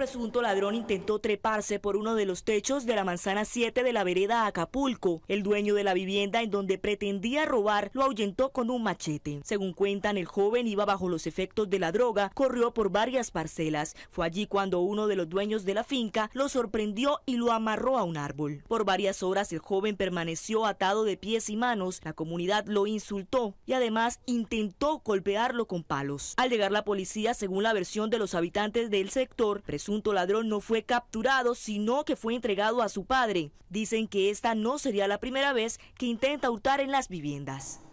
presunto ladrón intentó treparse por uno de los techos de la manzana 7 de la vereda Acapulco. El dueño de la vivienda en donde pretendía robar lo ahuyentó con un machete. Según cuentan, el joven iba bajo los efectos de la droga, corrió por varias parcelas. Fue allí cuando uno de los dueños de la finca lo sorprendió y lo amarró a un árbol. Por varias horas el joven permaneció atado de pies y manos. La comunidad lo insultó y además intentó golpearlo con palos. Al llegar la policía, según la versión de los habitantes del sector, ladrón no fue capturado, sino que fue entregado a su padre. Dicen que esta no sería la primera vez que intenta hurtar en las viviendas.